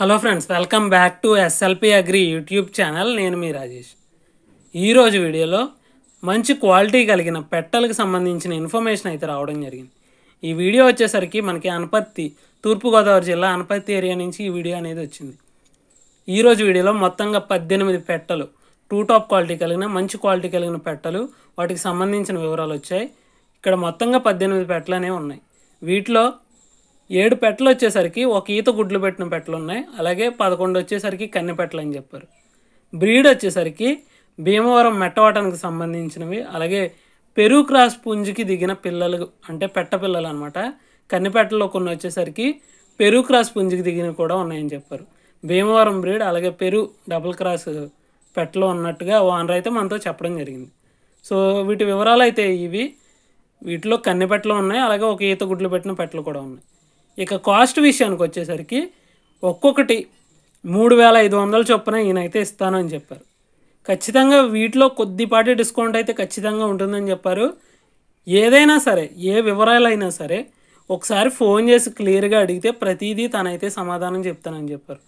hello friends welcome back to SLP agri YouTube channel నేను మీ రాజేష్ ఈరోజు వీడియోలో మంచి క్వాలిటీ కలిగిన పెట్టలకు సంబంధించిన ఇన్ఫర్మేషన్ అయితే రావడం జరిగింది ఈ వీడియో వచ్చేసరికి మనకి అనపత్తి తూర్పుగోదావరి జిల్లా అనపత్తి ఏరియా నుంచి ఈ వీడియో అనేది వచ్చింది ఈరోజు వీడియోలో మొత్తంగా పద్దెనిమిది పెట్టలు టూ టాప్ క్వాలిటీ కలిగిన మంచి క్వాలిటీ కలిగిన పెట్టలు వాటికి సంబంధించిన వివరాలు వచ్చాయి ఇక్కడ మొత్తంగా పద్దెనిమిది పెట్టలు అనేవి ఉన్నాయి వీటిలో ఏడు పెట్టలు వచ్చేసరికి ఒక ఈత గుడ్లు పెట్టిన పెట్టలు ఉన్నాయి అలాగే పదకొండు వచ్చేసరికి కన్నె పెట్టలు అని చెప్పారు బ్రీడ్ వచ్చేసరికి భీమవరం మెట్టవటానికి సంబంధించినవి అలాగే పెరుగు క్రాస్ పుంజుకి దిగిన పిల్లలు అంటే పెట్ట పిల్లలు అనమాట కన్నెపెట్టలో కొన్ని వచ్చేసరికి పెరు క్రాస్ పుంజుకి దిగిన కూడా ఉన్నాయని చెప్పారు భీమవరం బ్రీడ్ అలాగే పెరు డబుల్ క్రాస్ పెట్టలో ఉన్నట్టుగా ఓనర్ అయితే మనతో చెప్పడం జరిగింది సో వీటి వివరాలు అయితే ఇవి వీటిలో కన్నెపెట్టలు ఉన్నాయి అలాగే ఒక ఈత గుడ్లు పెట్టిన పెట్టలు కూడా ఉన్నాయి ఇక కాస్ట్ విషయానికి వచ్చేసరికి ఒక్కొక్కటి మూడు వేల ఐదు వందల చొప్పున ఈయనైతే ఇస్తానని చెప్పారు ఖచ్చితంగా వీటిలో కొద్దిపాటి డిస్కౌంట్ అయితే ఖచ్చితంగా ఉంటుందని చెప్పారు ఏదైనా సరే ఏ వివరాలైనా సరే ఒకసారి ఫోన్ చేసి క్లియర్గా అడిగితే ప్రతిదీ తనైతే సమాధానం చెప్తానని చెప్పారు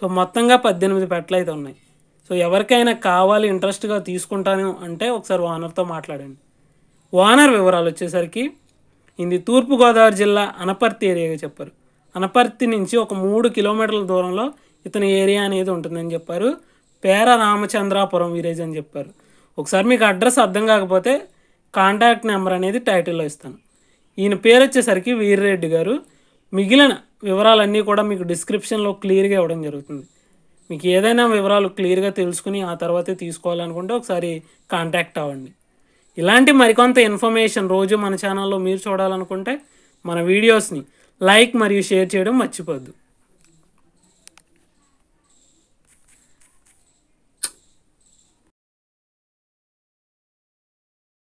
సో మొత్తంగా పద్దెనిమిది పెట్టలు అయితే ఉన్నాయి సో ఎవరికైనా కావాలి ఇంట్రెస్ట్గా తీసుకుంటాను అంటే ఒకసారి ఓనర్తో మాట్లాడండి ఓనర్ వివరాలు వచ్చేసరికి ఇది తూర్పుగోదావరి జిల్లా అనపర్తి ఏరియాగా చెప్పారు అనపర్తి నుంచి ఒక మూడు కిలోమీటర్ల దూరంలో ఇతని ఏరియా అనేది ఉంటుందని చెప్పారు పేర రామచంద్రాపురం విలేజ్ అని చెప్పారు ఒకసారి మీకు అడ్రస్ అర్థం కాకపోతే కాంటాక్ట్ నెంబర్ అనేది టైటిల్లో ఇస్తాను ఈయన పేరు వచ్చేసరికి వీర్రెడ్డి గారు మిగిలిన వివరాలన్నీ కూడా మీకు డిస్క్రిప్షన్లో క్లియర్గా ఇవ్వడం జరుగుతుంది మీకు ఏదైనా వివరాలు క్లియర్గా తెలుసుకుని ఆ తర్వాతే తీసుకోవాలనుకుంటే ఒకసారి కాంటాక్ట్ అవ్వండి ఇలాంటి మరికొంత ఇన్ఫర్మేషన్ రోజు మన ఛానల్లో మీరు చూడాలనుకుంటే మన వీడియోస్ని లైక్ మరియు షేర్ చేయడం మర్చిపోద్దు